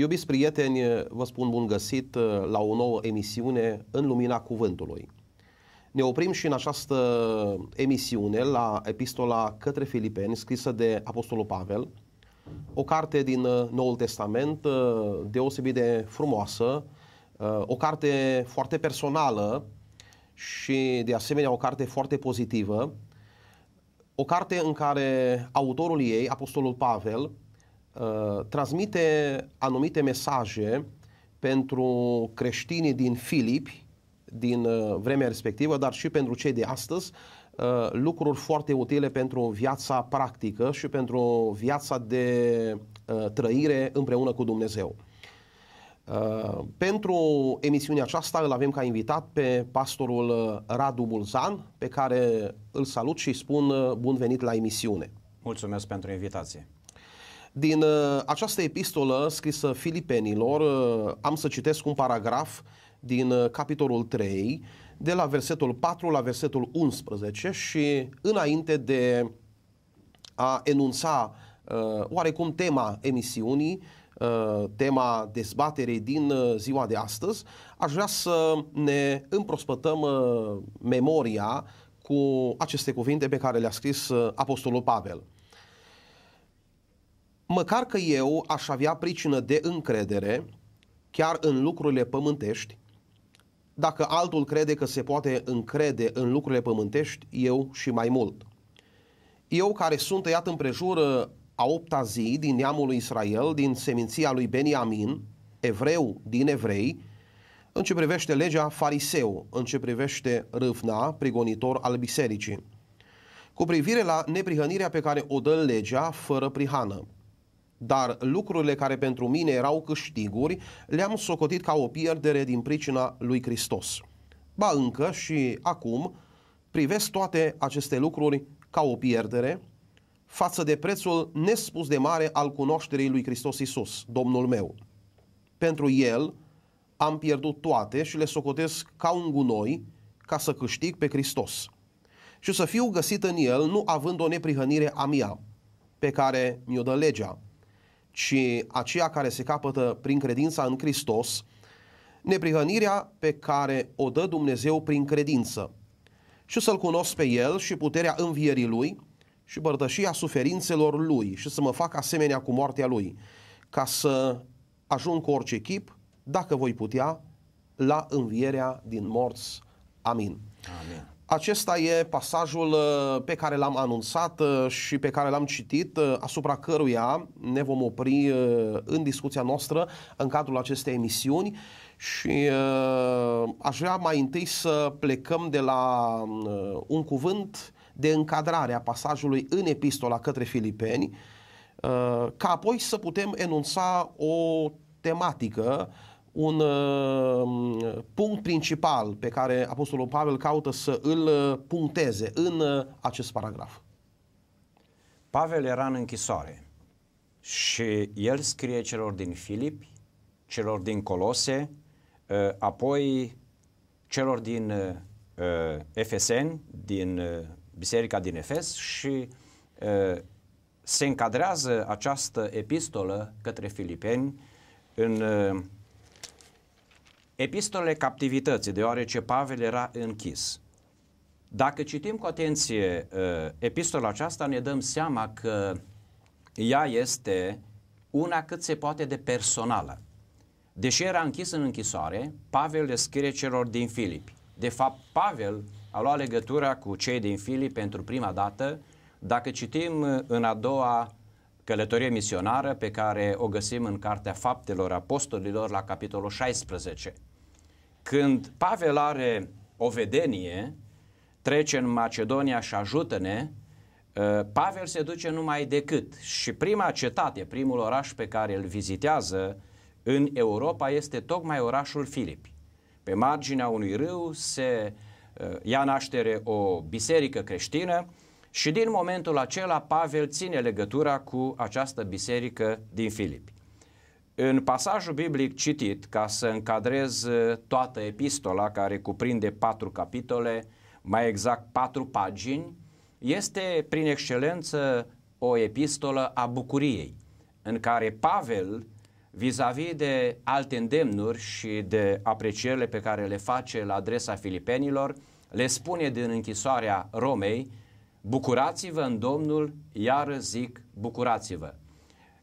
Iubiți prieteni, vă spun bun găsit uh, la o nouă emisiune în lumina cuvântului. Ne oprim și în această emisiune la epistola către Filipeni, scrisă de Apostolul Pavel, o carte din uh, Noul Testament uh, deosebit de frumoasă, o carte foarte personală și de asemenea o carte foarte pozitivă, o carte în care autorul ei, Apostolul Pavel, Uh, transmite anumite mesaje pentru creștinii din Filipi, din uh, vremea respectivă, dar și pentru cei de astăzi, uh, lucruri foarte utile pentru viața practică și pentru viața de trăire împreună cu Dumnezeu. pentru emisiunea aceasta îl avem ca invitat pe pastorul Radu Bulzan, pe care îl salut și spun bun venit la emisiune. Mulțumesc pentru invitație. Din uh, această epistolă scrisă filipenilor, uh, am să citesc un paragraf din uh, capitolul 3, de la versetul 4 la versetul 11 și înainte de a enunța oarecum tema emisiunii, tema dezbaterei din ziua de astăzi, aș vrea să ne împrospătăm memoria cu aceste cuvinte pe care le-a scris Apostolul Pavel măcar că eu aș avea pricină de încredere chiar în lucrurile pământești, dacă altul crede că se poate încrede în lucrurile pământești, eu și mai mult. Eu care sunt tăiat împrejură uh, a opta zi din neamul lui Israel, din seminția lui Beniamin, evreu din evrei, în ce privește legea fariseu, în ce privește râvna, prigonitor al bisericii, cu privire la neprihănirea pe care o dă legea fără prihană, dar lucrurile care pentru mine erau câștiguri, le-am socotit ca o pierdere din pricina lui Hristos. Ba încă și acum privesc toate aceste lucruri ca o pierdere față de prețul nespus de mare al cunoașterii lui Hristos Isus, Domnul meu. Pentru El am pierdut toate și le socotesc ca un gunoi ca să câștig pe Hristos și să fiu găsit în El nu având o neprihănire a mea pe care mi-o dă legea, ci aceea care se capătă prin credința în Hristos, neprihănirea pe care o dă Dumnezeu prin credință și să-L cunosc pe El și puterea învierii Lui și părtășia suferințelor Lui și să mă fac asemenea cu moartea Lui, ca să ajung cu orice chip, dacă voi putea, la învierea din morți. Amin. Amin. Acesta e pasajul uh, pe care l-am anunțat uh, și pe care l-am citit, uh, asupra căruia ne vom opri în discuția noastră în cadrul acestei emisiuni și aș vrea mai întâi să plecăm de la un cuvânt de încadrare a pasajului în epistola către filipeni, ca apoi să putem enunța o tematică un uh, punct principal pe care Apostolul Pavel caută să îl uh, puncteze în uh, acest paragraf. Pavel era în închisoare și el scrie celor din Filipi, celor din Colose, apoi celor din Efeseni, din biserica din Efes și se încadrează această epistolă către filipeni în epistolele captivității, deoarece Pavel era închis. Dacă citim cu atenție uh, epistola aceasta, ne dăm seama că ea este una cât se poate de personală. Deși era închis în închisoare, Pavel le scrie celor din Filipi. De fapt, Pavel a luat legătura cu cei din Filip pentru prima dată. Dacă citim uh, în a doua călătorie misionară pe care o găsim în Cartea Faptelor Apostolilor la capitolul 16, când Pavel are o vedenie, trece în Macedonia și ajută-ne, ă, Pavel se duce numai decât și prima cetate, primul oraș pe care îl vizitează în Europa este tocmai orașul Filipi. Pe marginea unui râu se ă, ia naștere o biserică creștină și din momentul acela Pavel ține legătura cu această biserică din Filipi. În pasajul biblic citit, ca să încadrez eh, toată epistola care cuprinde patru capitole, mai exact patru pagini, este prin excelență o epistolă a bucuriei, în care Pavel, vis-a-vis de alte îndemnuri și de aprecierile pe care le face la adresa filipenilor, le spune din închisoarea Romei, bucurați-vă în Domnul, iar zic, bucurați-vă.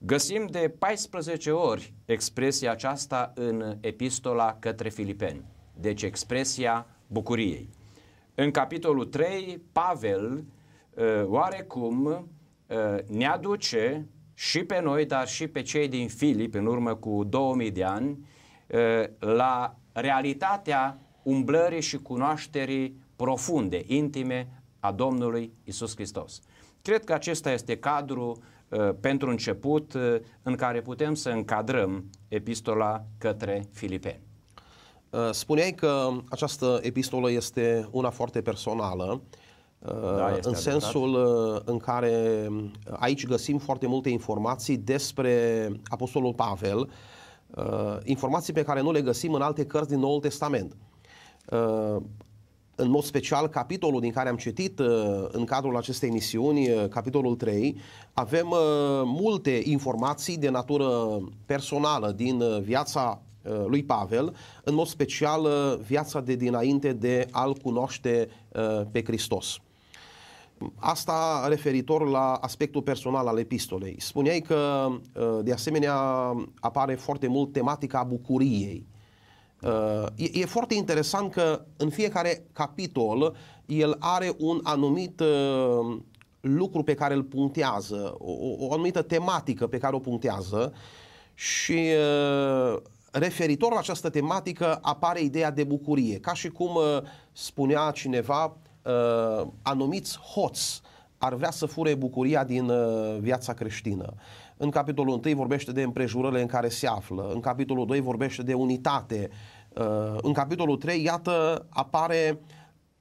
Găsim de 14 ori expresia aceasta în epistola către Filipeni, deci expresia bucuriei. În capitolul 3, Pavel uh, oarecum uh, ne aduce și pe noi, dar și pe cei din Filip, în urmă cu 2000 de ani, uh, la realitatea umblării și cunoașterii profunde, intime a Domnului Isus Hristos. Cred că acesta este cadrul uh, pentru început uh, în care putem să încadrăm epistola către Filipeni. Uh, spuneai că această epistolă este una foarte personală, da, în sensul adevărat. în care aici găsim foarte multe informații despre Apostolul Pavel, informații pe care nu le găsim în alte cărți din Noul Testament în mod special capitolul din care am citit uh, în cadrul acestei emisiuni, uh, capitolul 3, avem uh, multe informații de natură personală din viața lui Pavel, în mod special viața de dinainte de a-L cunoaște pe Hristos. Asta referitor la aspectul personal al epistolei. Spuneai că, de asemenea, apare foarte mult tematica bucuriei Uh, e, e foarte interesant că în fiecare capitol el are un anumit uh, lucru pe care îl punctează, o, o anumită tematică pe care o punctează și uh, referitor la această tematică apare ideea de bucurie, ca și cum spunea cineva, anumiți hoți ar vrea să fure bucuria din viața creștină. În capitolul 1 vorbește de împrejurările în care se află, în capitolul 2 vorbește de unitate, uh, în capitolul 3, iată, apare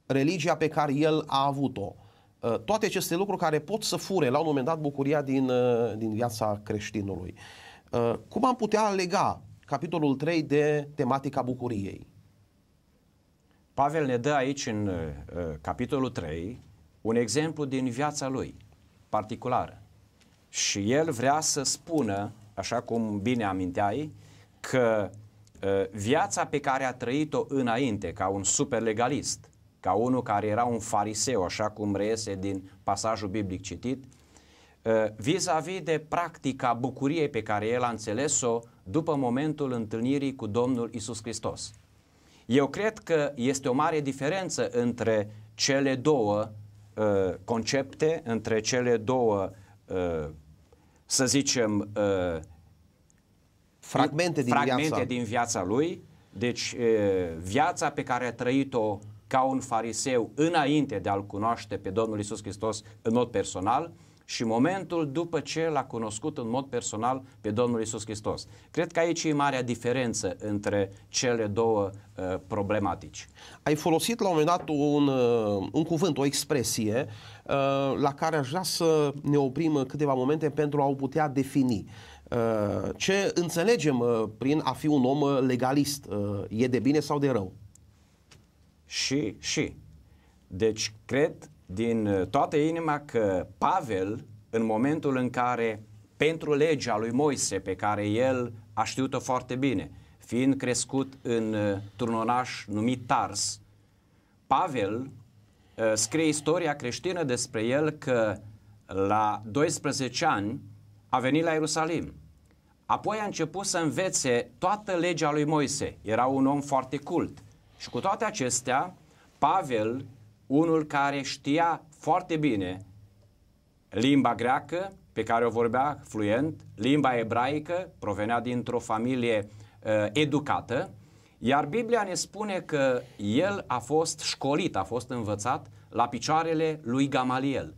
religia pe care el a avut-o. Uh, toate aceste lucruri care pot să fure la un moment dat bucuria din, uh, din viața creștinului. Cum am putea lega capitolul 3 de tematica bucuriei? Pavel ne dă aici, în capitolul 3, un exemplu din viața lui particulară. Și el vrea să spună, așa cum bine aminteai, că ă, viața pe care a trăit-o înainte, ca un superlegalist, ca unul care era un fariseu, așa cum reiese din pasajul biblic citit, ă, vis-a-vis de practica bucuriei pe care el a înțeles-o după momentul întâlnirii cu Domnul Isus Hristos. Eu cred că este o mare diferență între cele două ă, concepte, între cele două uh, Uh, să zicem, uh, fragmente din, fragmente viața. din viața lui, deci uh, viața pe care a trăit-o ca un fariseu înainte de a-L cunoaște pe Domnul Isus Hristos în mod personal și momentul după ce l-a cunoscut în mod personal pe Domnul Isus Hristos. Cred că aici e marea diferență între cele două uh, problematici. Ai folosit la un moment dat un, un cuvânt, o expresie uh, Uh, la care aș vrea să ne oprim câteva momente pentru a o putea defini. Uh, ce înțelegem uh, prin a fi un om legalist? E de bine sau de rău? Și, și. Deci, cred din toată inima că Pavel, în momentul în care, pentru legea lui Moise, pe care el a știut-o foarte bine, fiind crescut în turnonaș numit Tars, Pavel Uh, scrie istoria creștină despre el că la 12 ani a venit la Ierusalim. Apoi a început să învețe toată legea lui Moise. Era un om foarte cult. Și cu toate acestea, Pavel, unul care știa foarte bine limba greacă pe care o vorbea fluent, limba ebraică, provenea dintr-o familie uh, educată, uh, iar Biblia ne spune că el a fost școlit, a fost învățat la picioarele lui Gamaliel.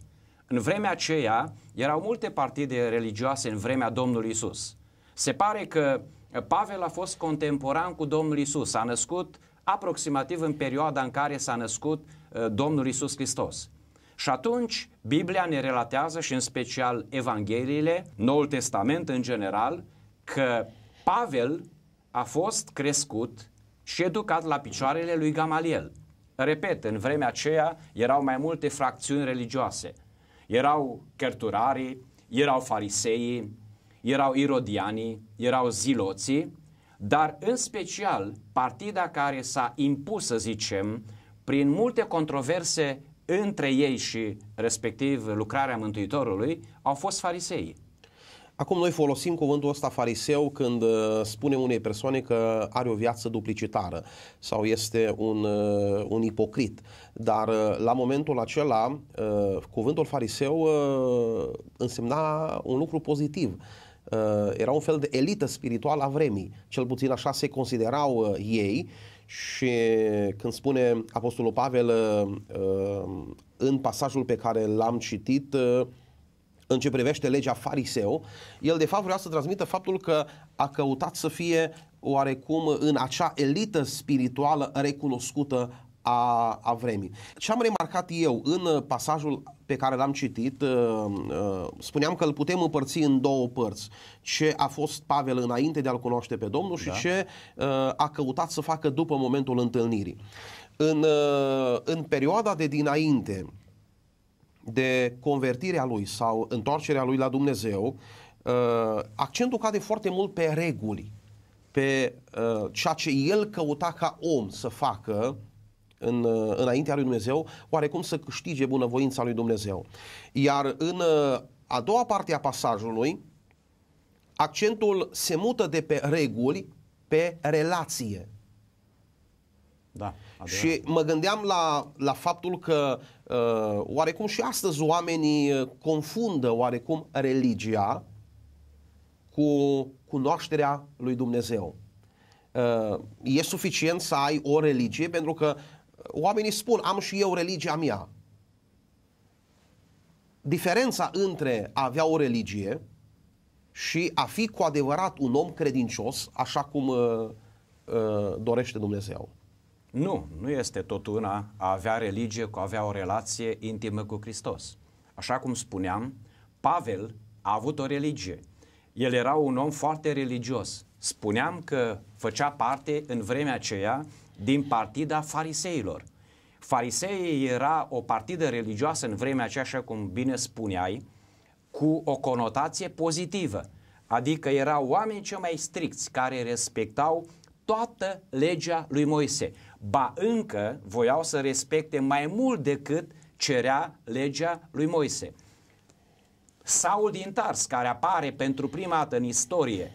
În vremea aceea erau multe partide religioase în vremea Domnului Isus. Se pare că Pavel a fost contemporan cu Domnul Isus, s-a născut aproximativ în perioada în care s-a născut uh, Domnul Isus Hristos. Și atunci Biblia ne relatează și în special Evangheliile, Noul Testament în general, că Pavel a fost crescut și educat la picioarele lui Gamaliel. Repet, în vremea aceea erau mai multe fracțiuni religioase. Erau cărturarii, erau fariseii, erau irodianii, erau ziloții, dar în special partida care s-a impus, să zicem, prin multe controverse între ei și respectiv lucrarea Mântuitorului, au fost fariseii. Acum noi folosim cuvântul ăsta fariseu când uh, spunem unei persoane că are o viață duplicitară sau este un, uh, un ipocrit. Dar uh, la momentul acela, cuvântul fariseu însemna un lucru pozitiv era un fel de elită spirituală a vremii, cel puțin așa se considerau ei și când spune Apostolul Pavel în pasajul pe care l-am citit, în ce privește legea fariseu, el de fapt vrea să transmită faptul că a căutat să fie oarecum în acea elită spirituală recunoscută a, a vremii. Ce am remarcat eu în pasajul pe care l-am citit, uh, uh, spuneam că îl putem împărți în două părți. Ce a fost Pavel înainte de a-L cunoaște pe Domnul da. și ce uh, a căutat să facă după momentul întâlnirii. În, în perioada de dinainte, de convertirea lui sau întoarcerea lui la Dumnezeu, uh, accentul cade foarte mult pe reguli, pe uh, ceea ce el căuta ca om să facă în, uh, înaintea lui Dumnezeu, oarecum să câștige bunăvoința lui Dumnezeu. Iar în a doua parte a pasajului, accentul se mută de pe reguli pe relație, da, și mă gândeam la, la faptul că uh, oarecum și astăzi oamenii uh, confundă oarecum religia cu cunoașterea lui Dumnezeu. Uh, e suficient să ai o religie pentru că oamenii spun am și eu religia mea. Diferența între a avea o religie și a fi cu adevărat un om credincios, așa cum uh, uh, dorește Dumnezeu. Nu, nu este tot una a avea religie cu a avea o relație intimă cu Hristos. Așa cum spuneam, Pavel a avut o religie. El era un om foarte religios. Spuneam că făcea parte în vremea aceea din partida fariseilor. Fariseii era o partidă religioasă în vremea aceea, așa cum bine spuneai, cu o conotație pozitivă. Adică erau oameni cei mai stricți care respectau toată legea lui Moise ba încă voiau să respecte mai mult decât cerea legea lui Moise. Saul din Tars, care apare pentru prima dată în istorie,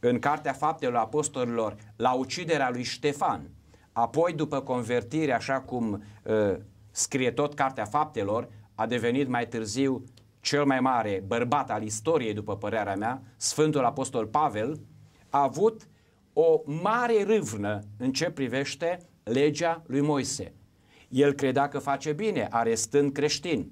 în Cartea Faptelor Apostolilor, la uciderea lui Ștefan, apoi după convertire, așa cum uh, scrie tot Cartea Faptelor, a devenit mai târziu cel mai mare bărbat al istoriei, după părerea mea, Sfântul Apostol Pavel, a avut o mare râvnă în ce privește legea lui Moise. El credea că face bine arestând creștini.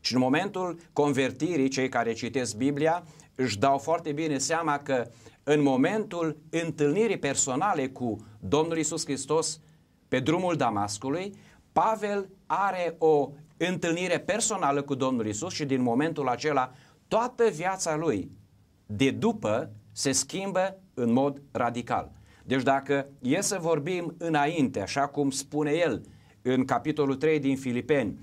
Și în momentul convertirii, cei care citesc Biblia își dau foarte bine seama că în momentul întâlnirii personale cu Domnul Isus Hristos pe drumul Damascului, Pavel are o întâlnire personală cu Domnul Isus și din momentul acela toată viața lui de după se schimbă în mod radical. Deci dacă e să vorbim înainte, așa cum spune el în capitolul 3 din Filipeni,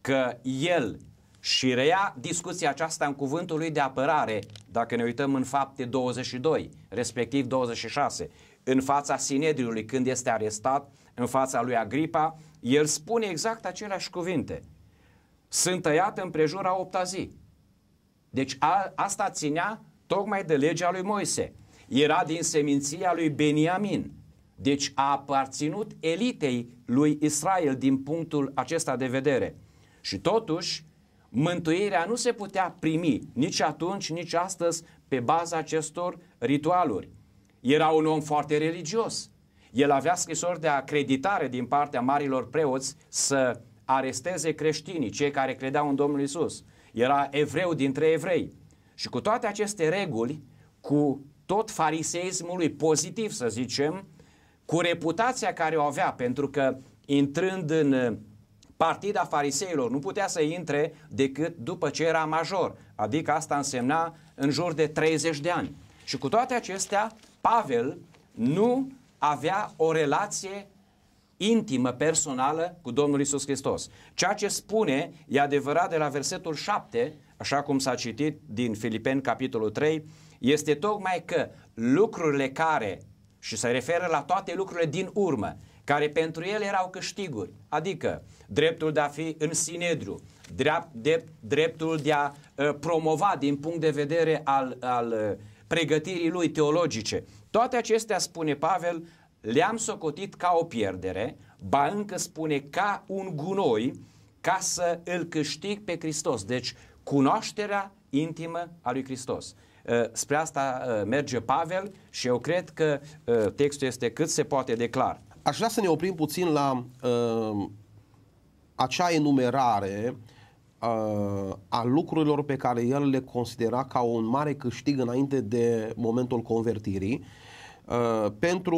că el și reia discuția aceasta în cuvântul lui de apărare, dacă ne uităm în fapte 22, respectiv 26, în fața Sinedriului când este arestat, în fața lui Agripa, el spune exact aceleași cuvinte. Sunt tăiat împrejur a opta zi. Deci a, asta ținea tocmai de legea lui Moise. Era din seminția lui Beniamin. Deci a aparținut elitei lui Israel din punctul acesta de vedere. Și totuși, mântuirea nu se putea primi nici atunci, nici astăzi pe baza acestor ritualuri. Era un om foarte religios. El avea scrisori de acreditare din partea marilor preoți să aresteze creștinii, cei care credeau în Domnul Isus. Era evreu dintre evrei. Și cu toate aceste reguli, cu tot fariseismului pozitiv, să zicem, cu reputația care o avea, pentru că intrând în uh, partida fariseilor nu putea să intre decât după ce era major, adică asta însemna în jur de 30 de ani. Și cu toate acestea, Pavel nu avea o relație intimă, personală cu Domnul Isus Hristos. Ceea ce spune e adevărat de la versetul 7, așa cum s-a citit din Filipeni capitolul 3, este tocmai că lucrurile care, și se referă la toate lucrurile din urmă, care pentru el erau câștiguri, adică dreptul de a fi în sinedru, drept, de, dreptul de a uh, promova din punct de vedere al, al uh, pregătirii lui teologice. Toate acestea, spune Pavel, le-am socotit ca o pierdere, ba încă spune ca un gunoi, ca să îl câștig pe Hristos. Deci, cunoașterea intimă a lui Hristos. Ă, spre asta ă, merge Pavel și eu cred că ă, textul este cât se poate de clar. Aș vrea să ne oprim puțin la uh, acea enumerare uh, a lucrurilor pe care el le considera ca un mare câștig înainte de momentul convertirii. Uh, pentru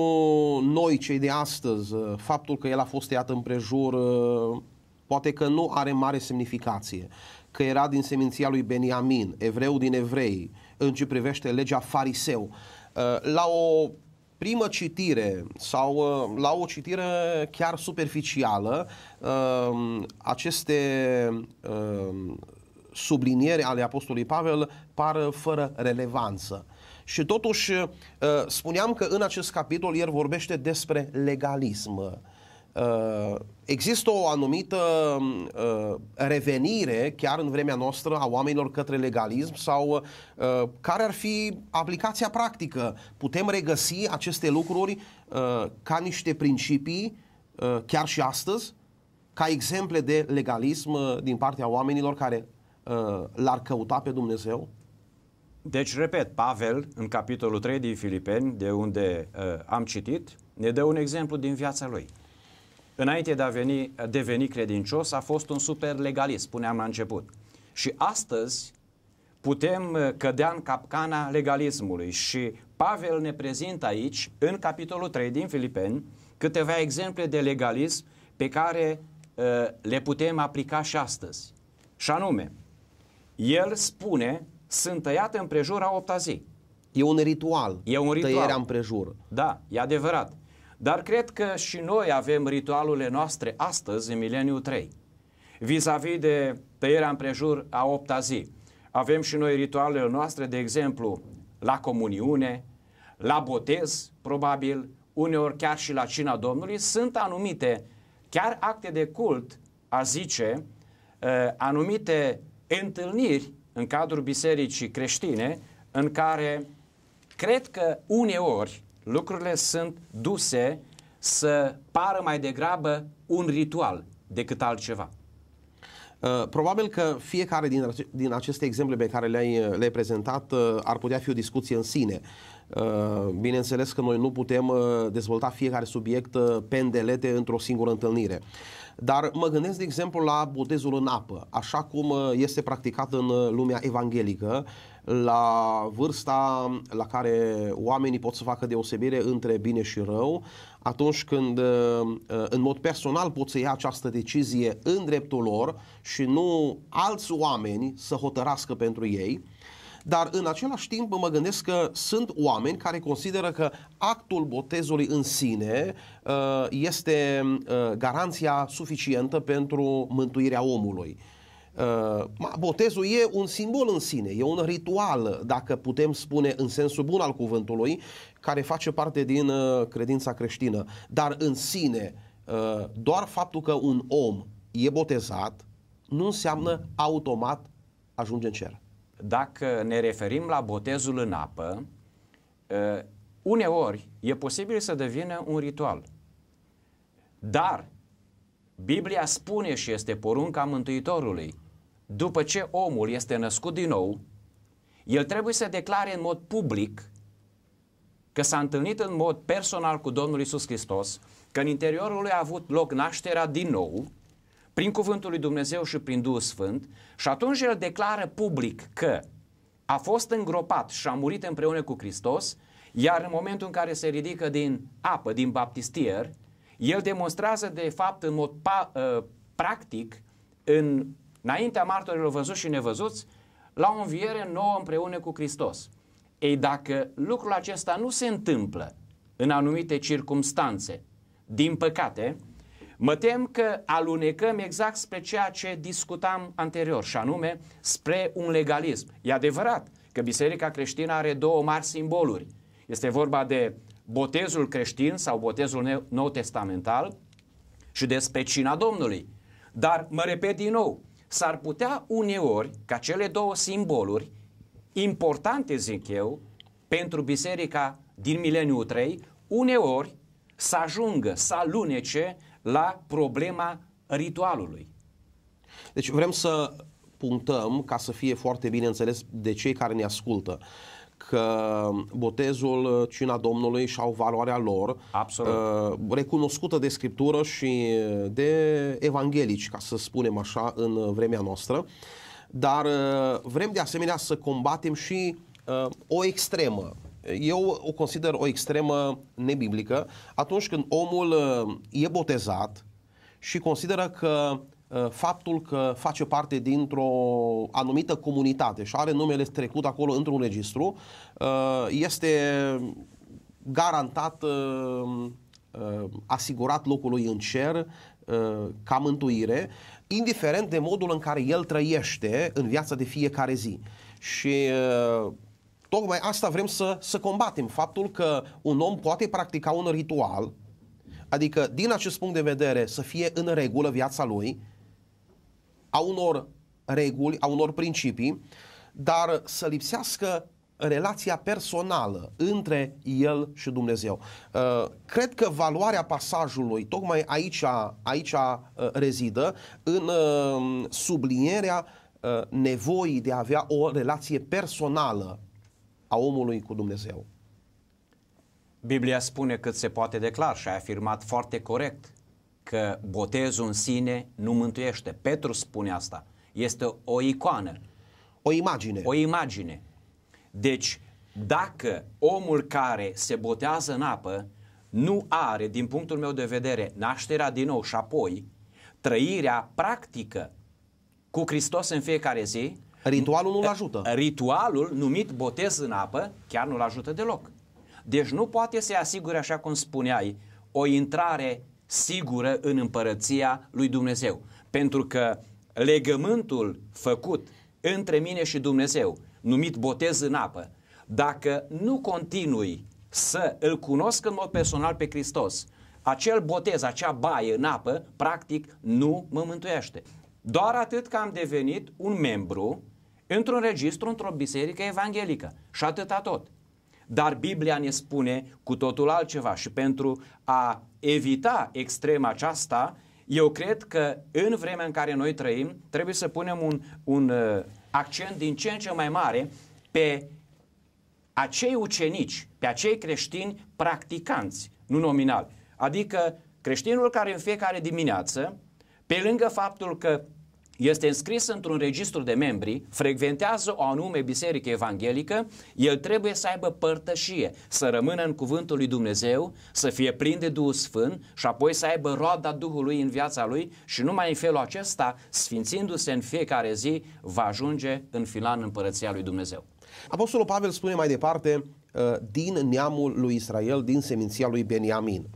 noi, cei de astăzi, uh, faptul că el a fost tăiat împrejur uh, poate că nu are mare semnificație că era din seminția lui Beniamin, evreu din evrei, în ce privește legea fariseu. Uh, la o primă citire sau uh, la o citire chiar superficială, uh, aceste subliniere ale Apostolului Pavel par fără relevanță. Și totuși spuneam că în acest capitol el vorbește despre legalism Uh, există o anumită uh, revenire chiar în vremea noastră a oamenilor către legalism sau uh, care ar fi aplicația practică? Putem regăsi aceste lucruri uh, ca niște principii uh, chiar și astăzi, ca exemple de legalism din partea oamenilor care l-ar căuta pe Dumnezeu? Deci, repet, Pavel, în capitolul 3 din Filipeni, de unde uh, am citit, ne dă un exemplu din viața lui înainte de a veni, deveni credincios, a fost un super legalist, spuneam la început. Și astăzi putem uh, cădea în capcana legalismului și Pavel ne prezintă aici, în capitolul 3 din Filipeni, câteva exemple de legalism pe care uh, le putem aplica și astăzi. Și anume, el spune, sunt tăiat împrejur a opta zi. E un ritual. E un ritual. Tăierea împrejur. Da, e adevărat. Dar cred că și noi avem ritualurile noastre astăzi, în mileniu 3, vis-a-vis de tăierea împrejur a opta zi. Avem și noi ritualurile noastre, de exemplu, la comuniune, la botez, probabil, uneori chiar și la cina Domnului, sunt anumite, chiar acte de cult, a zice, ă, anumite întâlniri în cadrul bisericii creștine, în care cred că uneori lucrurile sunt duse să pară mai degrabă un ritual decât altceva. Uh, probabil că fiecare din, aceste exemple pe care le-ai, uh, le prezentat uh, ar putea fi o discuție în sine. Bineînțeles că noi nu putem dezvolta fiecare subiect îndelete într-o singură întâlnire. Dar mă gândesc, de exemplu, la botezul în apă, așa cum uh, este practicat în uh, lumea evanghelică, la vârsta la care oamenii pot să facă deosebire între bine și rău, atunci când uh, în mod personal pot să ia această decizie în dreptul lor și nu alți oameni să hotărască pentru ei, dar în același timp mă gândesc că sunt oameni care consideră că actul botezului în sine uh, este uh, garanția suficientă pentru mântuirea omului. Uh, botezul e un simbol în sine, e un ritual, dacă putem spune în sensul bun al cuvântului, care face parte din credința creștină. Dar în sine, doar faptul că un om e botezat, nu înseamnă automat ajunge în cer dacă ne referim la botezul în apă, ă, uneori e posibil să devină un ritual. Dar Biblia spune și este porunca Mântuitorului, după ce omul este născut din nou, el trebuie să declare în mod public că s-a întâlnit în mod personal cu Domnul Isus Hristos, că în interiorul lui a avut loc nașterea din nou prin cuvântul lui Dumnezeu și prin Duhul Sfânt și atunci el declară public că a fost îngropat și a murit împreună cu Hristos, iar în momentul în care se ridică din apă, din baptistier, el demonstrează de fapt în mod pa, uh, practic, în, înaintea martorilor văzuți și nevăzuți, la o înviere nouă împreună cu Hristos. Ei, dacă lucrul acesta nu se întâmplă în anumite circumstanțe, din păcate, Mă tem că alunecăm exact spre ceea ce discutam anterior, și anume spre un legalism. E adevărat că Biserica creștină are două mari simboluri. Este vorba de botezul creștin sau botezul nou testamental și despre cina Domnului. Dar mă repet din nou, s-ar putea uneori ca cele două simboluri, importante zic eu, pentru biserica din mileniu 3, uneori să ajungă, să alunece la problema ritualului. Deci vrem să punctăm, ca să fie foarte bine înțeles de cei care ne ascultă, că botezul, cina Domnului și au valoarea lor Absolut. Uh, recunoscută de Scriptură și de evanghelici, ca să spunem așa, în vremea noastră. Dar uh, vrem de asemenea să combatem și uh, o extremă eu o consider o extremă nebiblică atunci când omul uh, e botezat și consideră că uh, faptul că face parte dintr-o anumită comunitate și are numele trecut acolo într-un registru, uh, este garantat, asigurat locului în cer ca mântuire, indiferent de modul în care el trăiește în viața de fiecare zi. Și Tocmai asta vrem să, să combatem, faptul că un om poate practica un ritual, adică din acest punct de vedere să fie în regulă viața lui, a unor reguli, a unor principii, dar să lipsească relația personală între el și Dumnezeu. Uh, cred că valoarea pasajului tocmai aici, aici uh, rezidă în uh, sublinierea nevoii de a avea o relație personală a omului cu Dumnezeu. Biblia spune cât se poate declar și a afirmat foarte corect că botezul în sine nu mântuiește. Petru spune asta. Este o icoană. O imagine. O imagine. Deci, dacă omul care se botează în apă nu are, din punctul meu de vedere, nașterea din nou și apoi trăirea practică cu Hristos în fiecare zi, Ritualul nu-l ajută. Eh, ritualul numit botez în apă chiar nu-l ajută deloc. Deci nu poate să-i asigure, așa cum spuneai, o intrare sigură în împărăția lui Dumnezeu. Pentru că legământul făcut între mine și Dumnezeu, numit botez în apă, dacă nu continui să îl cunosc în mod personal pe Hristos, acel botez, acea baie în apă, practic nu mă mântuiește. Doar atât că am devenit un membru într-un registru, într-o biserică evanghelică. Și atâta tot. Dar Biblia ne spune cu totul altceva și pentru a evita extrema aceasta, eu cred că în vremea în care noi trăim, trebuie să punem un, un uh, accent din ce în ce mai mare pe acei ucenici, pe acei creștini practicanți, nu nominal. Adică creștinul care în fiecare dimineață, pe lângă faptul că este înscris într-un registru de membri, frecventează o anume biserică evanghelică, el trebuie să aibă părtășie, să rămână în cuvântul lui Dumnezeu, să fie plin de Duhul Sfânt și apoi să aibă roada Duhului în viața lui și numai în felul acesta, sfințindu-se în fiecare zi, va ajunge în filan în părăția lui Dumnezeu. Apostolul Pavel spune mai departe, uh, din neamul lui Israel, din seminția lui Beniamin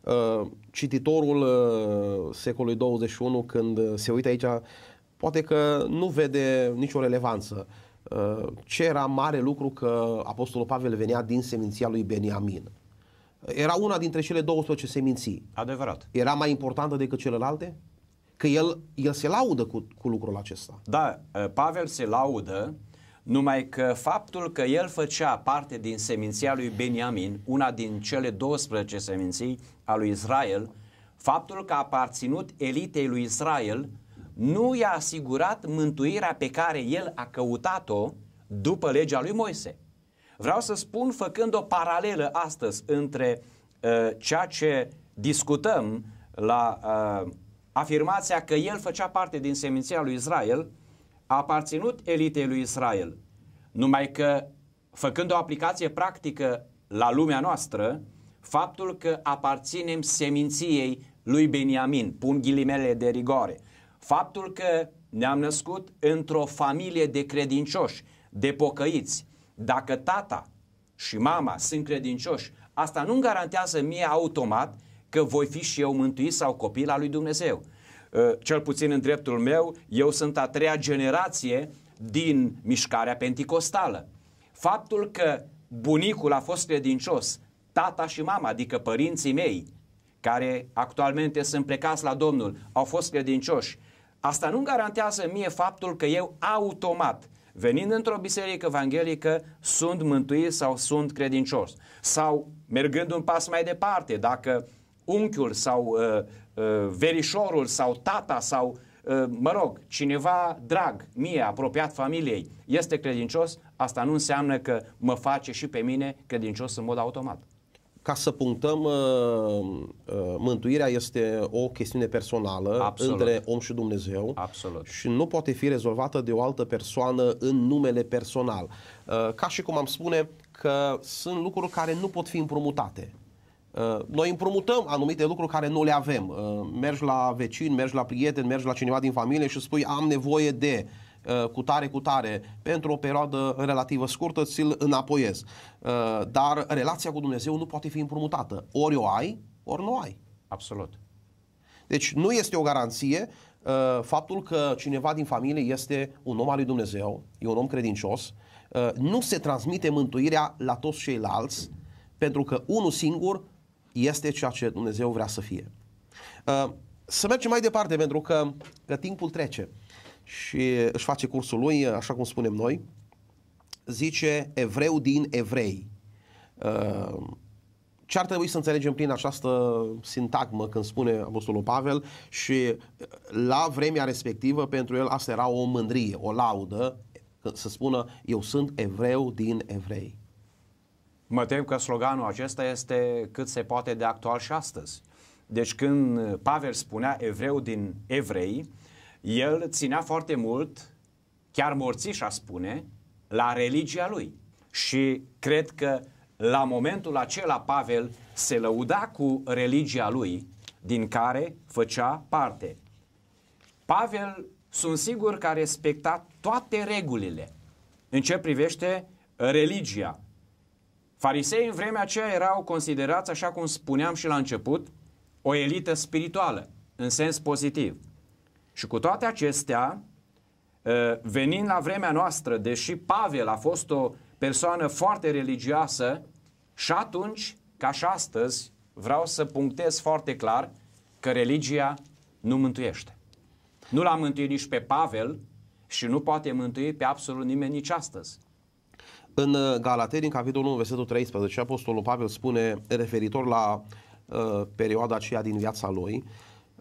uh, cititorul uh, secolului 21 când uh, se uită aici, poate că nu vede nicio relevanță. Uh, ce era mare lucru că Apostolul Pavel venea din seminția lui Beniamin. Era una dintre cele 12 seminții. Adevărat. Era mai importantă decât celelalte? Că el, el se laudă cu, cu lucrul acesta. Da, Pavel se laudă uh, numai că faptul că el făcea parte din seminția lui Beniamin, una din cele 12 seminții a lui Israel, faptul că a aparținut elitei lui Israel nu i-a asigurat mântuirea pe care el a căutat-o după legea lui Moise. Vreau să spun, făcând o paralelă astăzi între uh, ceea ce discutăm la uh, afirmația că el făcea parte din seminția lui Israel a aparținut elitei lui Israel, numai că făcând o aplicație practică la lumea noastră, faptul că aparținem seminției lui Beniamin, pun ghilimele de rigoare, faptul că ne-am născut într-o familie de credincioși, de pocăiți, dacă tata și mama sunt credincioși, asta nu garantează mie automat că voi fi și eu mântuit sau copil al lui Dumnezeu. Eh, cel puțin în dreptul meu, eu sunt a treia generație din mișcarea penticostală. Faptul că bunicul a fost credincios, tata și mama, adică părinții mei, care actualmente sunt plecați la Domnul, au fost credincioși, asta nu garantează mie faptul că eu automat venind într-o biserică evanghelică, sunt mântuit sau sunt credincios. Sau, mergând un pas mai departe, dacă unchiul sau uh, uh, verișorul sau tata sau, uh, mă rog, cineva drag, mie, apropiat familiei, este credincios, asta nu înseamnă că mă face și pe mine credincios în mod automat. Ca să punctăm, uh, uh, mântuirea este o chestiune personală Absolut. între om și Dumnezeu Absolut. și nu poate fi rezolvată de o altă persoană în numele personal. Uh, ca și cum am spune că sunt lucruri care nu pot fi împrumutate Uh, noi împrumutăm anumite lucruri care nu le avem. Uh, mergi la vecini, mergi la prieteni, mergi la cineva din familie și spui am nevoie de uh, cu tare, cu tare, pentru o perioadă relativă scurtă, ți-l înapoiez. Dar relația cu Dumnezeu nu poate fi împrumutată. Ori o ai, ori nu o ai. Absolut. Deci nu este o garanție faptul că cineva din familie este un om al lui Dumnezeu, e un om credincios, nu se transmite mântuirea la toți ceilalți, pentru că unul singur este ceea ce Dumnezeu vrea să fie. Uh, să mergem mai departe, pentru că, că timpul trece și își face cursul lui, așa cum spunem noi, zice evreu din evrei. Uh, ce ar trebui să înțelegem prin această sintagmă când spune Apostolul Pavel și uh, la vremea respectivă pentru el asta era o mândrie, o laudă, să spună eu sunt evreu din evrei. Mă tem că sloganul acesta este cât se poate de actual și astăzi. Deci când Pavel spunea evreu din evrei, el ținea foarte mult, chiar morțișa spune, la religia lui. Și cred că la momentul acela Pavel se lăuda cu religia lui din care făcea parte. Pavel sunt sigur că a respectat toate regulile în ce privește religia. Farisei în vremea aceea erau considerați, așa cum spuneam și la început, o elită spirituală, în sens pozitiv. Și cu toate acestea, ă, venind la vremea noastră, deși Pavel a fost o persoană foarte religioasă, și atunci, ca și astăzi, vreau să punctez foarte clar că religia nu mântuiește. Nu l-a mântuit nici pe Pavel și nu poate mântui pe absolut nimeni nici astăzi. În uh, Galateni, în capitolul 1, versetul 13, Apostolul Pavel spune, referitor la uh, perioada aceea din viața lui,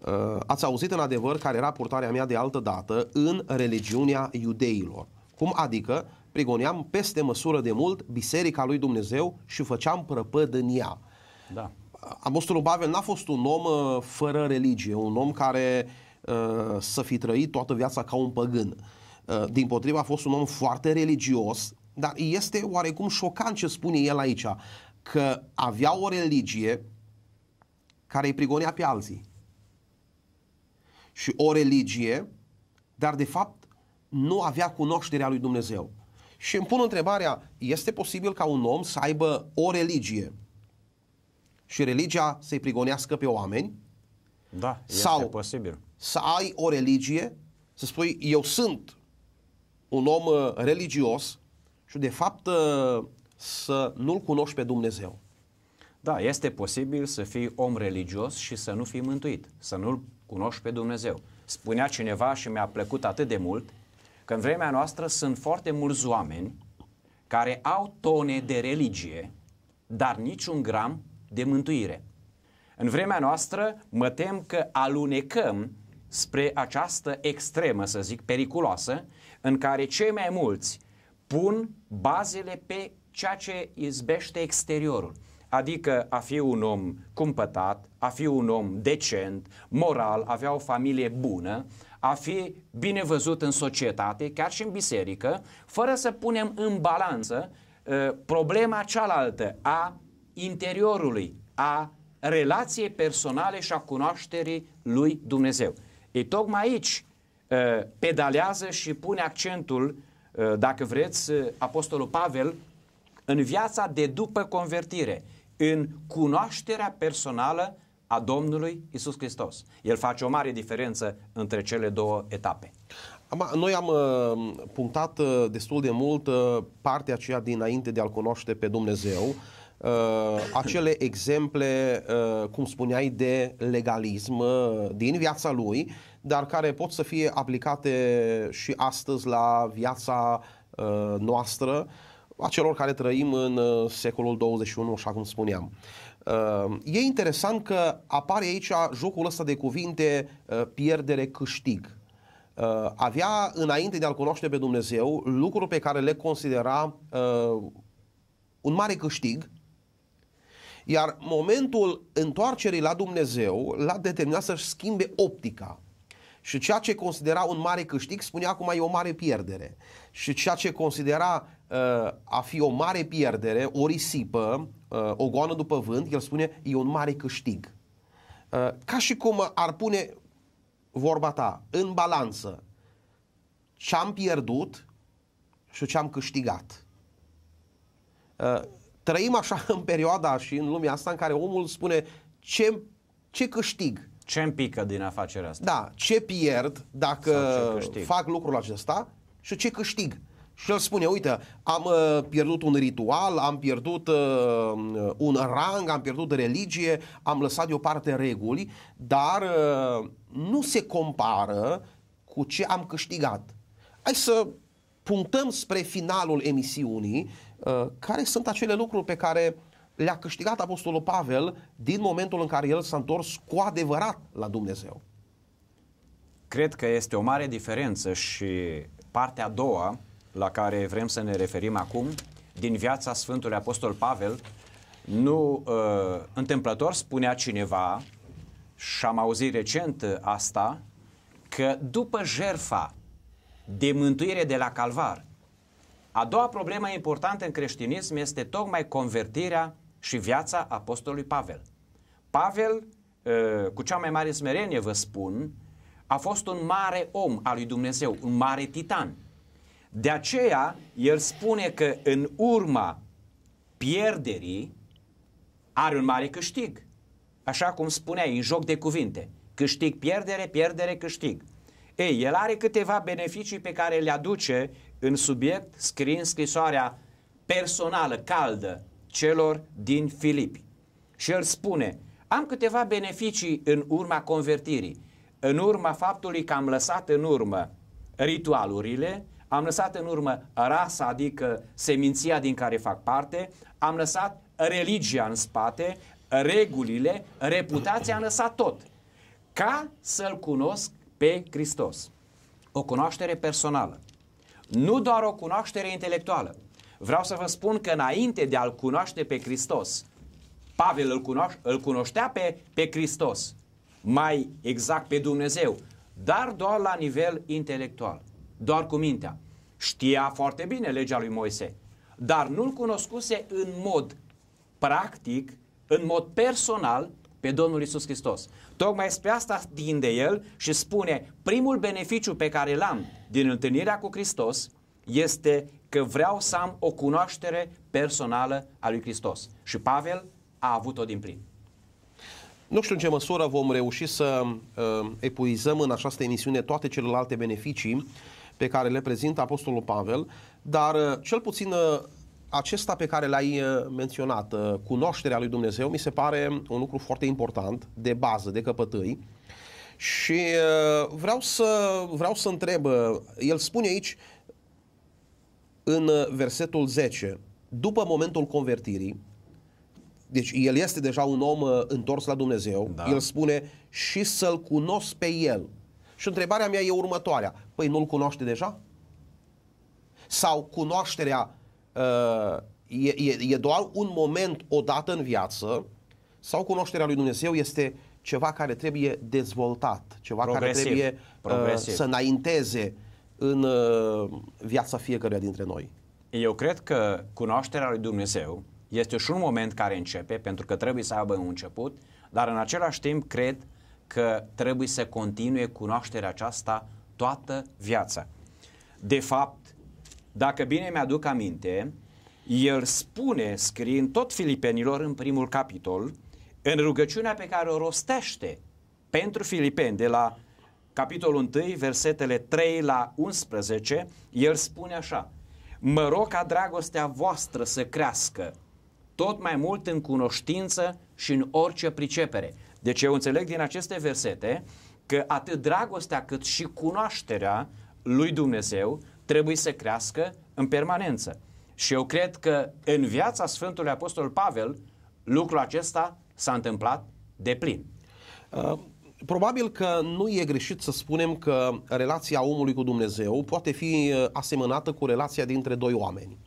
uh, ați auzit în adevăr care era purtarea mea de altă dată în religiunea iudeilor. Cum adică? Prigoneam peste măsură de mult biserica lui Dumnezeu și făceam prăpăd în ea. Da. Apostolul Pavel n-a fost un om uh, fără religie, un om care uh, să fi trăit toată viața ca un păgân. Uh, din potriva a fost un om foarte religios, dar este oarecum șocant ce spune el aici, că avea o religie care îi prigonea pe alții. Și o religie, dar de fapt nu avea cunoașterea lui Dumnezeu. Și îmi pun întrebarea, este posibil ca un om să aibă o religie și religia să-i prigonească pe oameni? Da, este sau posibil. să ai o religie, să spui eu sunt un om uh, religios, și de fapt ă, să nu-L cunoști pe Dumnezeu. Da, este posibil să fii om religios și să nu fii mântuit, să nu-L cunoști pe Dumnezeu. Spunea cineva și mi-a plăcut atât de mult că în vremea noastră sunt foarte mulți oameni care au tone de religie, dar niciun gram de mântuire. În vremea noastră mă tem că alunecăm spre această extremă, să zic, periculoasă, în care cei mai mulți pun bazele pe ceea ce izbește exteriorul. Adică a fi un om cumpătat, a fi un om decent, moral, avea o familie bună, a fi bine văzut în societate, chiar și în biserică, fără să punem în balanță uh, problema cealaltă a interiorului, a relației personale și a cunoașterii lui Dumnezeu. E tocmai aici uh, pedalează și pune accentul Uh, dacă vreți, uh, Apostolul Pavel, în viața de după convertire, în cunoașterea personală a Domnului Isus Hristos. El face o mare diferență între cele două etape. noi am uh, punctat destul de mult partea aceea dinainte de a-L cunoaște pe Dumnezeu, Uh, acele exemple, uh, cum spuneai, de legalism uh, din viața lui, dar care pot să fie aplicate și astăzi la viața noastră a celor care trăim în secolul 21, așa cum spuneam. E interesant că apare aici jocul ăsta de cuvinte pierdere câștig. Avea înainte de a-L cunoaște pe Dumnezeu lucruri pe care le considera un mare câștig iar momentul întoarcerii la Dumnezeu l-a determinat să-și schimbe optica. Și ceea ce considera un mare câștig, spunea acum e o mare pierdere. Și ceea ce considera uh, a fi o mare pierdere, o risipă, uh, o goană după vânt, el spune e un mare câștig. Uh, ca și cum ar pune vorba ta în balanță ce am pierdut și ce am câștigat. Uh, trăim așa în perioada și în lumea asta în care omul spune ce, ce câștig. Ce îmi pică din afacerea asta? Da, ce pierd dacă ce fac lucrul acesta și ce câștig. Și el spune, uite, am uh, pierdut un ritual, am pierdut uh, uh, un rang, am pierdut religie, am lăsat deoparte reguli, dar uh, nu se compară cu ce am câștigat. Hai să punctăm spre finalul emisiunii Uh, care sunt acele lucruri pe care le-a câștigat Apostolul Pavel din momentul în care el s-a întors cu adevărat la Dumnezeu? Cred că este o mare diferență și partea a doua la care vrem să ne referim acum din viața Sfântului Apostol Pavel, nu uh, întâmplător spunea cineva, și am auzit recent asta, că după jerfa de mântuire de la Calvar, a doua problemă importantă în creștinism este tocmai convertirea și viața apostolului Pavel. Pavel, ă, cu cea mai mare smerenie vă spun, a fost un mare om al lui Dumnezeu, un mare titan. De aceea, el spune că în urma pierderii are un mare câștig. Așa cum spunea în joc de cuvinte. Câștig, pierdere, pierdere, câștig. Ei, el are câteva beneficii pe care le aduce în subiect scriind scrisoarea personală, caldă, celor din Filipi. Și el spune, am câteva beneficii în urma convertirii, în urma faptului că am lăsat în urmă ritualurile, am lăsat în urmă rasa, adică seminția din care fac parte, am lăsat religia în spate, regulile, reputația, am lăsat tot. Ca să-L cunosc pe Hristos. O cunoaștere personală. Nu doar o cunoaștere intelectuală. Vreau să vă spun că înainte de a-L cunoaște pe Hristos, Pavel îl, cunoaș, îl cunoștea pe, pe Hristos, mai exact pe Dumnezeu, dar doar la nivel intelectual, doar cu mintea. Știa foarte bine legea lui Moise, dar nu-l cunoscuse în mod practic, în mod personal pe Domnul Isus Hristos. Tocmai spre asta de el și spune, primul beneficiu pe care l-am din întâlnirea cu Hristos este că vreau să am o cunoaștere personală a lui Hristos. Și Pavel a avut-o din plin. Nu știu în ce măsură vom reuși să uh, epuizăm în această emisiune toate celelalte beneficii pe care le prezintă Apostolul Pavel, dar uh, cel puțin uh, acesta pe care l-ai uh, menționat, uh, cunoașterea lui Dumnezeu, mi se pare un lucru foarte important, de bază, de căpătâi. Și uh, vreau să, vreau să întreb, el spune aici, în versetul 10, după momentul convertirii, deci el este deja un om întors la Dumnezeu, da. el spune și să-l cunosc pe el. Și întrebarea mea e următoarea, păi nu-l cunoaște deja? Sau cunoașterea Uh, e, e, e doar un moment odată în viață sau cunoașterea lui Dumnezeu este ceva care trebuie dezvoltat, ceva progresiv, care trebuie Uh, să înainteze în uh, viața fiecăruia dintre noi. Eu cred că cunoașterea lui Dumnezeu este și un moment care începe, pentru că trebuie să aibă un început, dar în același timp cred că trebuie să continue cunoașterea aceasta toată viața. De fapt, dacă bine mi-aduc aminte, el spune, scrie în tot Filipenilor, în primul capitol, în rugăciunea pe care o rostește pentru Filipeni, de la capitolul 1, versetele 3 la 11, el spune așa, Mă rog ca dragostea voastră să crească tot mai mult în cunoștință și în orice pricepere. Deci eu înțeleg din aceste versete că atât dragostea cât și cunoașterea lui Dumnezeu trebuie să crească în permanență. Și eu cred că în viața Sfântului Apostol Pavel lucrul acesta s-a întâmplat de plin. Uh, probabil că nu e greșit să spunem că relația omului cu Dumnezeu poate fi uh, asemănată cu relația dintre doi oameni.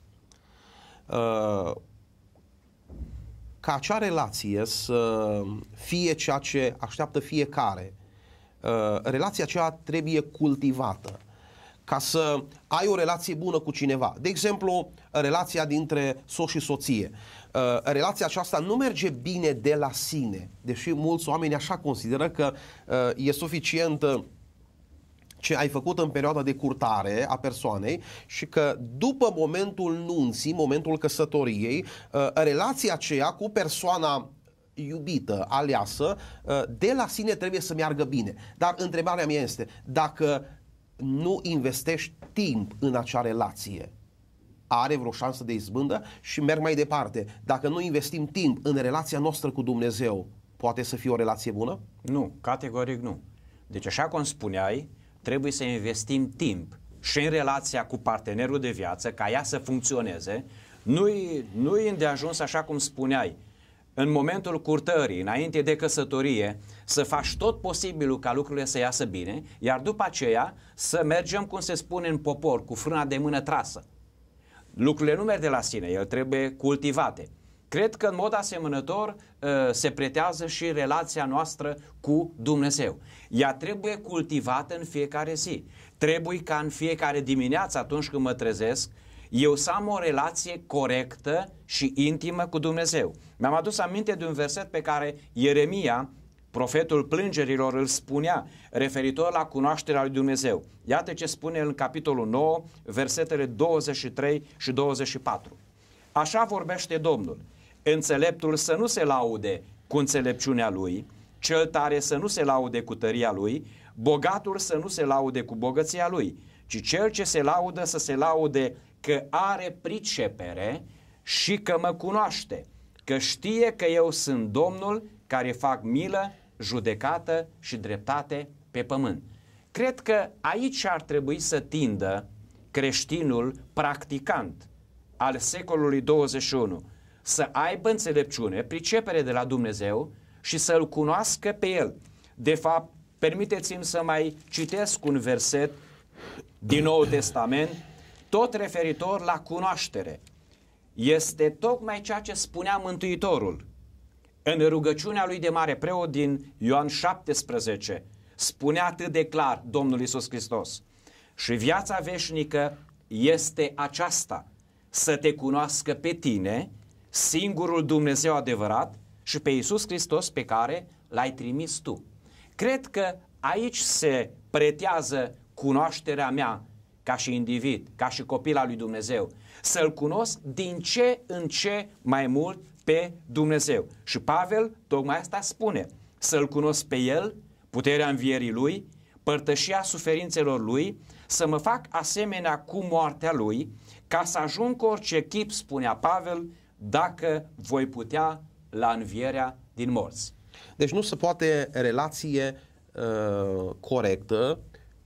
Uh, ca acea relație să fie ceea ce așteaptă fiecare, uh, relația aceea trebuie cultivată ca să ai o relație bună cu cineva. De exemplu, relația dintre soț și soție. Uh, relația aceasta nu merge bine de la sine, deși mulți oameni așa consideră că uh, e suficient ce ai făcut în perioada de curtare a persoanei și că după momentul nunții, momentul căsătoriei, uh, relația aceea cu persoana iubită, aleasă, de la sine trebuie să meargă bine. Dar întrebarea mea este, dacă nu investești timp în acea relație, are vreo șansă de izbândă și merg mai departe. Dacă nu investim timp în relația noastră cu Dumnezeu, poate să fie o relație bună? Nu, categoric nu. Deci așa cum spuneai, trebuie să investim timp și în relația cu partenerul de viață, ca ea să funcționeze, nu-i, nu-i îndeajuns așa cum spuneai, în momentul curtării, înainte de căsătorie, să faci tot posibilul ca lucrurile să iasă bine, iar după aceea să mergem, cum se spune în popor, cu frâna de mână trasă. Lucrurile nu merg de la sine, ele trebuie cultivate. Cred că în mod asemănător ă, se pretează și relația noastră cu Dumnezeu. Ea trebuie cultivată în fiecare zi. Trebuie ca în fiecare dimineață, atunci când mă trezesc, eu să am o relație corectă și intimă cu Dumnezeu. Mi-am adus aminte de un verset pe care Ieremia, profetul plângerilor, îl spunea referitor la cunoașterea lui Dumnezeu. Iată ce spune în capitolul 9, versetele 23 și 24. Așa vorbește Domnul. Înțeleptul să nu se laude cu înțelepciunea lui, cel tare să nu se laude cu tăria lui, bogatul să nu se laude cu bogăția lui, ci cel ce se laudă să se laude că are pricepere și că mă cunoaște, că știe că eu sunt Domnul care fac milă, judecată și dreptate pe pământ. Cred că aici ar trebui să tindă creștinul practicant al secolului 21 să aibă înțelepciune, pricepere de la Dumnezeu și să-L cunoască pe El. De fapt, permiteți-mi să mai citesc un verset din Nou Testament tot referitor la cunoaștere. Este tocmai ceea ce spunea Mântuitorul în rugăciunea lui de mare preot din Ioan 17. Spunea atât de clar Domnul Isus Hristos. Și viața veșnică este aceasta, să te cunoască pe tine, singurul Dumnezeu adevărat și pe Isus Hristos pe care l-ai trimis tu. Cred că aici se pretează cunoașterea mea ca și individ, ca și copil al lui Dumnezeu, să-L cunosc din ce în ce mai mult pe Dumnezeu. Și Pavel tocmai asta spune, să-L cunosc pe El, puterea învierii Lui, părtășia suferințelor Lui, să mă fac asemenea cu moartea Lui, ca să ajung cu orice chip, spunea Pavel, dacă voi putea la învierea din morți. Deci nu se poate relație uh, corectă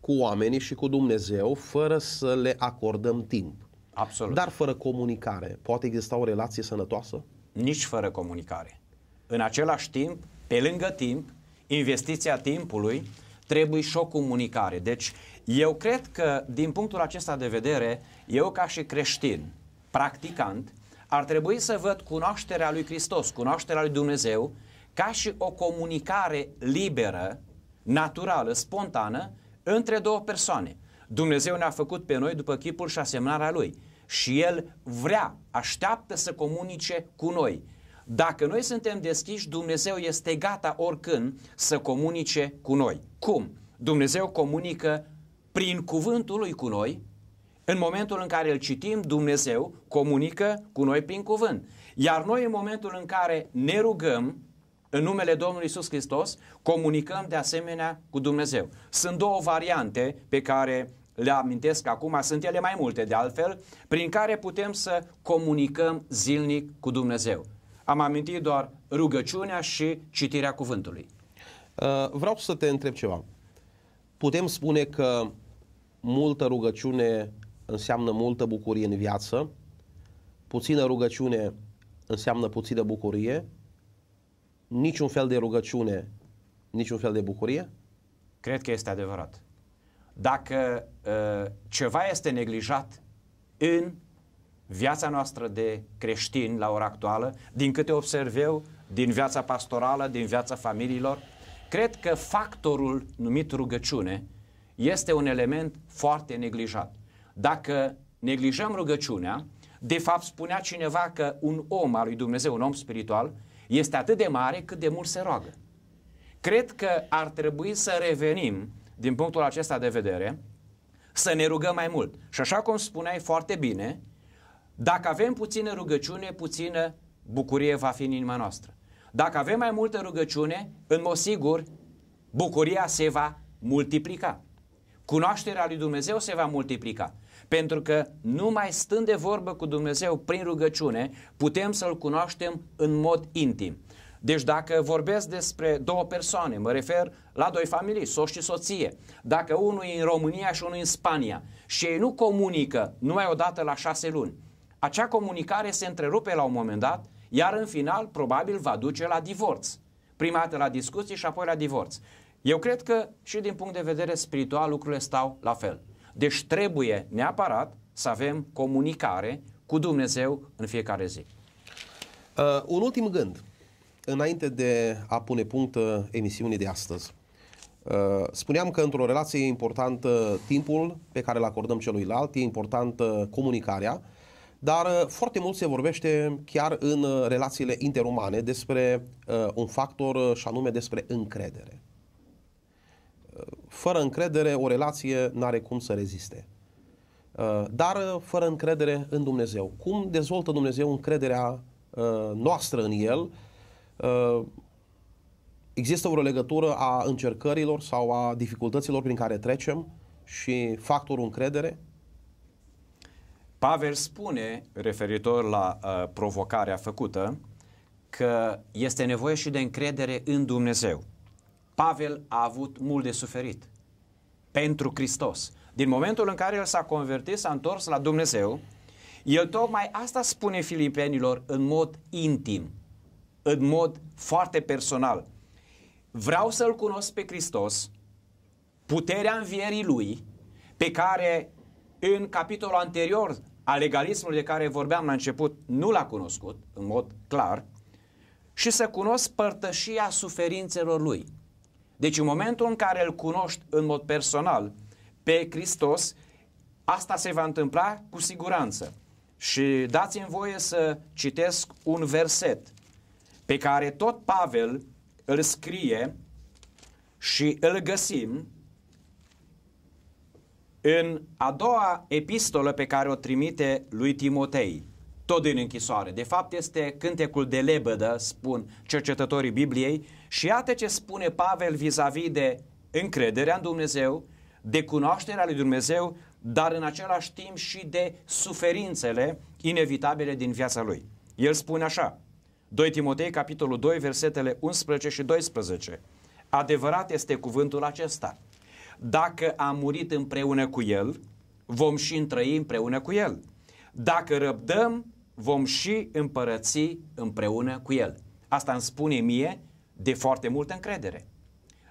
cu oamenii și cu Dumnezeu fără să le acordăm timp. Absolut. Dar fără comunicare, poate exista o relație sănătoasă? Nici fără comunicare. În același timp, pe lângă timp, investiția timpului, trebuie și o comunicare. Deci, eu cred că, din punctul acesta de vedere, eu ca și creștin, practicant, ar trebui să văd cunoașterea lui Hristos, cunoașterea lui Dumnezeu, ca și o comunicare liberă, naturală, spontană, între două persoane. Dumnezeu ne-a făcut pe noi după chipul și asemnarea Lui și El vrea, așteaptă să comunice cu noi. Dacă noi suntem deschiși, Dumnezeu este gata oricând să comunice cu noi. Cum? Dumnezeu comunică prin cuvântul Lui cu noi, în momentul în care îl citim, Dumnezeu comunică cu noi prin cuvânt. Iar noi în momentul în care ne rugăm, în numele Domnului Isus Hristos comunicăm de asemenea cu Dumnezeu. Sunt două variante pe care le amintesc acum, sunt ele mai multe de altfel, prin care putem să comunicăm zilnic cu Dumnezeu. Am amintit doar rugăciunea și citirea cuvântului. Uh, vreau să te întreb ceva. Putem spune că multă rugăciune înseamnă multă bucurie în viață, puțină rugăciune înseamnă puțină bucurie niciun fel de rugăciune, niciun fel de bucurie? Cred că este adevărat. Dacă uh, ceva este neglijat în viața noastră de creștini la ora actuală, din câte observ eu, din viața pastorală, din viața familiilor, cred că factorul numit rugăciune este un element foarte neglijat. Dacă neglijăm rugăciunea, de fapt spunea cineva că un om al lui Dumnezeu, un om spiritual, este atât de mare cât de mult se roagă. Cred că ar trebui să revenim, din punctul acesta de vedere, să ne rugăm mai mult. Și așa cum spuneai foarte bine, dacă avem puțină rugăciune, puțină bucurie va fi în inima noastră. Dacă avem mai multă rugăciune, în mod sigur, bucuria se va multiplica cunoașterea lui Dumnezeu se va multiplica. Pentru că numai stând de vorbă cu Dumnezeu prin rugăciune, putem să-L cunoaștem în mod intim. Deci dacă vorbesc despre două persoane, mă refer la doi familii, soț și soție, dacă unul e în România și unul în Spania și ei nu comunică numai o dată la șase luni, acea comunicare se întrerupe la un moment dat, iar în final probabil va duce la divorț. Prima dată la discuții și apoi la divorț. Eu cred că și din punct de vedere spiritual lucrurile stau la fel. Deci trebuie neapărat să avem comunicare cu Dumnezeu în fiecare zi. Uh, un ultim gând, înainte de a pune punct uh, emisiunii de astăzi. Uh, spuneam că într-o relație e important uh, timpul pe care îl acordăm celuilalt, e important uh, comunicarea, dar uh, foarte mult se vorbește chiar în uh, relațiile interumane despre uh, un factor uh, și anume despre încredere fără încredere, o relație nu are cum să reziste. Uh, dar uh, fără încredere în Dumnezeu. Cum dezvoltă Dumnezeu încrederea uh, noastră în El? Există o legătură a încercărilor sau a dificultăților prin care trecem și factorul încredere? Pavel spune, referitor la uh, provocarea făcută, că este nevoie și de încredere în Dumnezeu. Pavel a avut mult de suferit pentru Hristos. Din momentul în care el s-a convertit, s-a întors la Dumnezeu, el tocmai asta spune filipenilor în mod intim, în mod foarte personal. Vreau să-L cunosc pe Hristos, puterea învierii Lui, pe care în capitolul anterior a legalismului de care vorbeam la început nu l-a cunoscut în mod clar, și să cunosc părtășia suferințelor Lui. Deci în momentul în care îl cunoști în mod personal pe Hristos, asta se va întâmpla cu siguranță. Și dați-mi voie să citesc un verset pe care tot Pavel îl scrie și îl găsim în a doua epistolă pe care o trimite lui Timotei tot din închisoare. De fapt este cântecul de lebădă, spun cercetătorii Bibliei, și iată ce spune Pavel vis-a-vis de încrederea în Dumnezeu, de cunoașterea lui Dumnezeu, dar în același timp și de suferințele inevitabile din viața lui. El spune așa, 2 Timotei, capitolul 2, versetele 11 și 12. Adevărat este cuvântul acesta. Dacă am murit împreună cu El, vom și întrăi împreună cu El. Dacă răbdăm, vom și împărăți împreună cu El. Asta îmi spune mie de foarte multă încredere.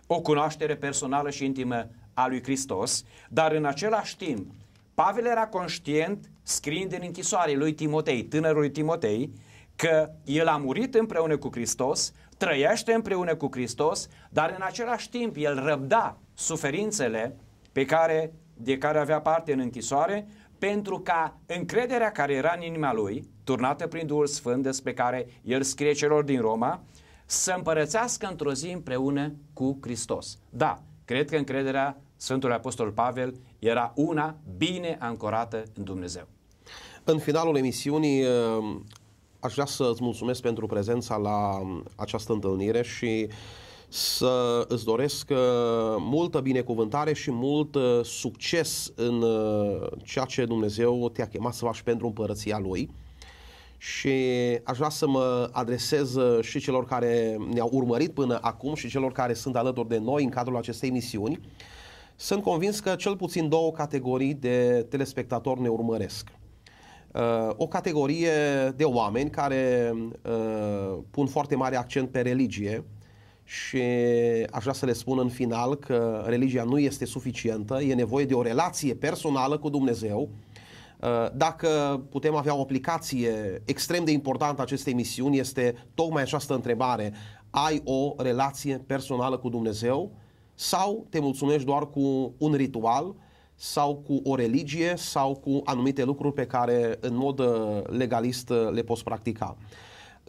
O cunoaștere personală și intimă a lui Hristos, dar în același timp, Pavel era conștient, scriind în închisoare lui Timotei, tânărului Timotei, că el a murit împreună cu Hristos, trăiește împreună cu Hristos, dar în același timp el răbda suferințele pe care, de care avea parte în închisoare pentru ca încrederea care era în inima lui, turnată prin Duhul Sfânt despre care el scrie celor din Roma, să împărățească într-o zi împreună cu Hristos. Da, cred că încrederea Sfântului Apostol Pavel era una bine ancorată în Dumnezeu. În finalul emisiunii ehm, aș vrea să îți mulțumesc pentru prezența la mm, această întâlnire și uh, să îți doresc uh, multă binecuvântare și mult uh, succes în uh, ceea ce Dumnezeu te-a chemat să faci pentru împărăția Lui și aș vrea să mă adresez și celor care ne-au urmărit până acum și celor care sunt alături de noi în cadrul acestei misiuni. Sunt convins că cel puțin două categorii de telespectatori ne urmăresc. O categorie de oameni care pun foarte mare accent pe religie, și aș vrea să le spun în final că religia nu este suficientă, e nevoie de o relație personală cu Dumnezeu. Uh, dacă putem avea o aplicație extrem de importantă acestei misiuni, este tocmai această întrebare. Ai o relație personală cu Dumnezeu sau te mulțumești doar cu un ritual sau cu o religie sau cu anumite lucruri pe care în mod uh, legalist uh, le poți practica?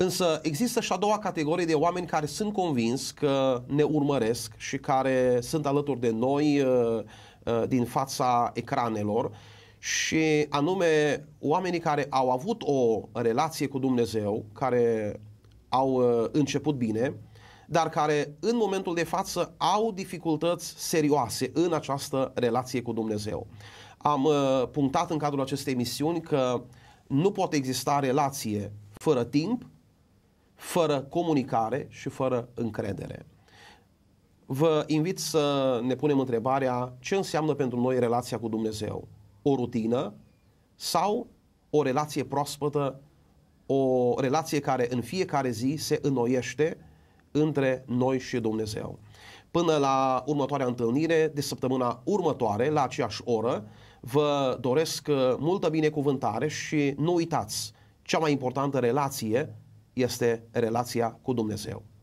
Însă există și a doua categorie de oameni care sunt convins că ne urmăresc și care sunt alături de noi uh, uh, din fața ecranelor și anume oamenii care au avut o relație cu Dumnezeu, care au uh, început bine, dar care în momentul de față au dificultăți serioase în această relație cu Dumnezeu. Am punctat în cadrul acestei emisiuni că nu poate exista relație fără timp, fără comunicare și fără încredere. Vă invit să ne punem întrebarea ce înseamnă pentru noi relația cu Dumnezeu. O rutină sau o relație proaspătă, o relație care în fiecare zi se înnoiește între noi și Dumnezeu. Până la următoarea întâlnire de săptămâna următoare, la aceeași oră, vă doresc multă binecuvântare și nu uitați, cea mai importantă relație este relația cu Dumnezeu.